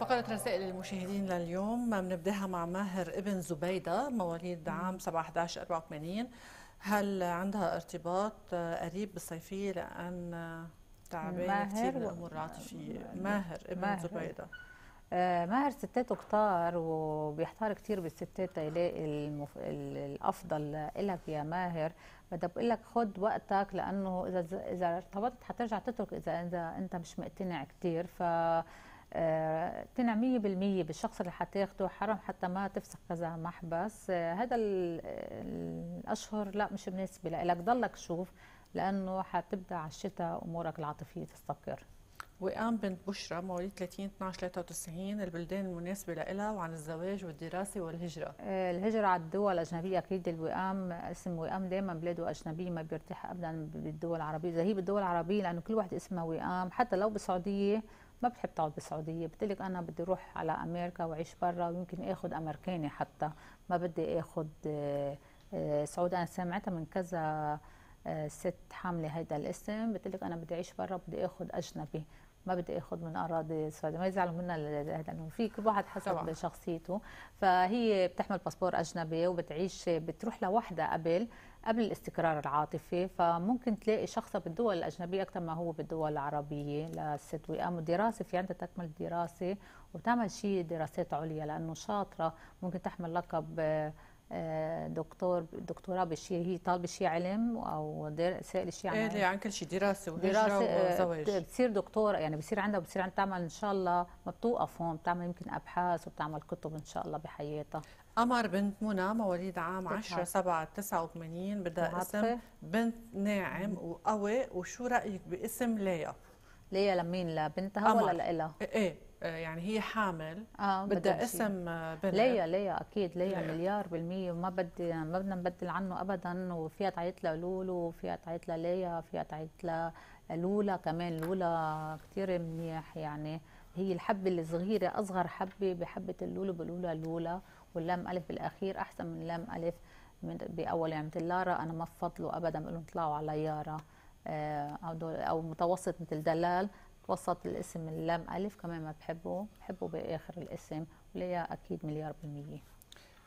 فقرة رسائل المشاهدين لليوم بنبداها مع ماهر ابن زبيدة مواليد عام 7 11 84 هل عندها ارتباط قريب بالصيفية لأن تعبانة كثير الأمور العاطفية ماهر ابن ماهر. زبيدة آه، ماهر ستاته كتار وبيحتار كتير بالستات يلاقي المف... الافضل لك يا ماهر بدي بقول لك خد وقتك لانه اذا اذا ارتبطت حترجع تترك اذا اذا انت مش مقتنع كتير ف تنعمية آه، بالمية بالشخص اللي حتاخده حرام حتى ما تفسخ كذا محبس آه، هذا الأشهر لا مش مناسبة لك ضلك شوف لأنه حتبدأ على الشتاء أمورك العاطفية تستقر وقام بنت بشرى مواليد 30 12 93 البلدان المناسبه لها وعن الزواج والدراسه والهجره آه، الهجره على الدول الاجنبيه اكيد الوئام اسم وئام دائما بلاده اجنبيه ما بيرتاح ابدا بالدول العربيه إذا هي بالدول العربيه لانه كل واحد اسمها وئام حتى لو بالسعوديه ما بتحب تقعد بالسعوديه بتقلك انا بدي اروح على امريكا واعيش برا ويمكن اخذ امريكاني حتى ما بدي اخذ آه، سعودي انا سمعتها من كذا آه، ست حامله هيدا الاسم بتقلك انا بدي اعيش برا بدي اخذ اجنبي ما بدي اخذ من اراضي السعوديه ما يزعلوا منا لانه في كل واحد حسب طبعا. شخصيته فهي بتحمل باسبور اجنبي وبتعيش بتروح لوحدها قبل قبل الاستقرار العاطفي فممكن تلاقي شخصها بالدول الأجنبية أكثر ما هو بالدول العربية للست أما الدراسة في عندها تكمل الدراسة وتعمل شيء دراسات عليا لأنه شاطرة ممكن تحمل لقب آه، آه، دكتور دكتوراه بشيء هي طالبه شيء علم او سائل شيء عن ايه عن كل شيء دراسه وهجره آه، وزواج بتصير دكتوره يعني بصير عندها بصير عندها تعمل ان شاء الله ما بتوقف هون بتعمل يمكن ابحاث وبتعمل كتب ان شاء الله بحياتها قمر بنت منى مواليد عام 10 7 89 بدها اسم بنت ناعم وقوي وشو رايك باسم ليا؟ ليا لمين لبنتها ولا لإلها؟ إيه،, ايه يعني هي حامل آه بدها اسم بنت ليا ليا اكيد ليا مليار بالمية ما بدي ما بدنا نبدل عنه ابدا وفيها تعيط لولو وفيها تعيط ليا فيها تعيط لولا كمان لولا كثير منيح يعني هي الحبة الصغيرة اصغر حبة بحبة اللولو بقولوا لها لولا واللام ألف بالأخير أحسن من لام ألف من بأول يعني مثل لارا أنا ما بفضله أبدا بقول لهم طلعوا على يارا آه، أو دول أو متوسط مثل دلال وسط الاسم اللام ألف كمان ما بحبه بحبه بآخر الاسم وليا أكيد مليار بالمية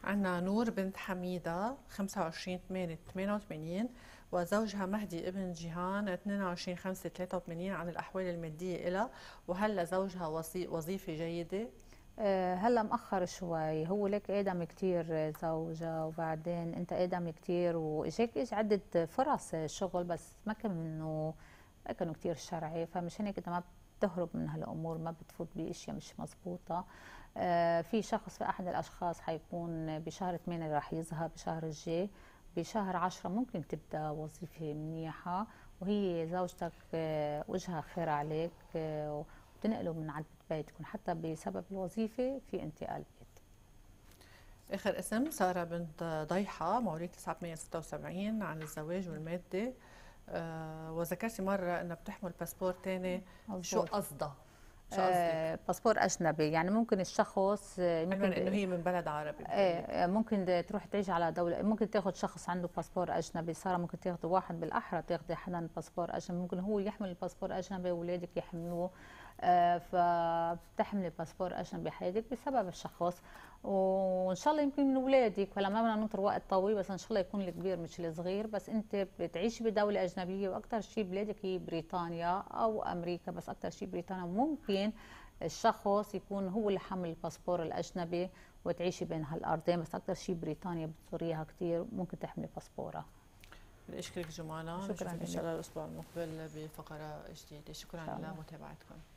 عنا نور بنت حميدة 25 8 88 وزوجها مهدي ابن جيهان 22 5 83 عن الأحوال المادية إلها وهلا زوجها وظيفة جيدة آه، هلا مأخر شوي هو لك ادم كتير زوجة وبعدين انت ادم كتير واجاك اجى عدة فرص شغل بس ما كان منه ما كانوا كتير شرعي فمشان هيك انت ما بتهرب من هالامور ما بتفوت باشياء مش مزبوطة آه، في شخص في احد الاشخاص حيكون بشهر 8 رح يظهر بشهر الجاي بشهر 10 ممكن تبدا وظيفة منيحة وهي زوجتك آه، وجهها خير عليك وتنقله من عدة يكون حتى بسبب الوظيفه في انتقال بيت اخر اسم ساره بنت ضيحه مواليد 1976 عن الزواج والماده آه وذكرتي مره انها بتحمل باسبور ثاني شو قصدها؟ آه، باسبور اجنبي يعني ممكن الشخص ممكن آه، انه هي من بلد عربي ايه ممكن تروح تعيش على دوله ممكن تاخذ شخص عنده باسبور اجنبي ساره ممكن تاخذ واحد بالاحرى تاخذي حدا باسبور اجنبي ممكن هو يحمل الباسبور اجنبي واولادك يحملوه آه، فبتحملي باسبور اجنبي حياتك بسبب الشخص وان شاء الله يمكن من اولادك ولا ما بدنا ننطر وقت طويل بس ان شاء الله يكون الكبير مش الصغير بس انت بتعيشي بدوله اجنبيه واكثر شيء بلادك هي بريطانيا او امريكا بس اكثر شيء بريطانيا ممكن الشخص يكون هو اللي حمل الباسبور الاجنبي وتعيشي بين هالارضين بس اكثر شيء بريطانيا بتزوريها كثير ممكن تحملي باسبورها اشكرك جمانة شكرا ان شاء الله الاسبوع المقبل بفقره جديده شكرا لمتابعتكم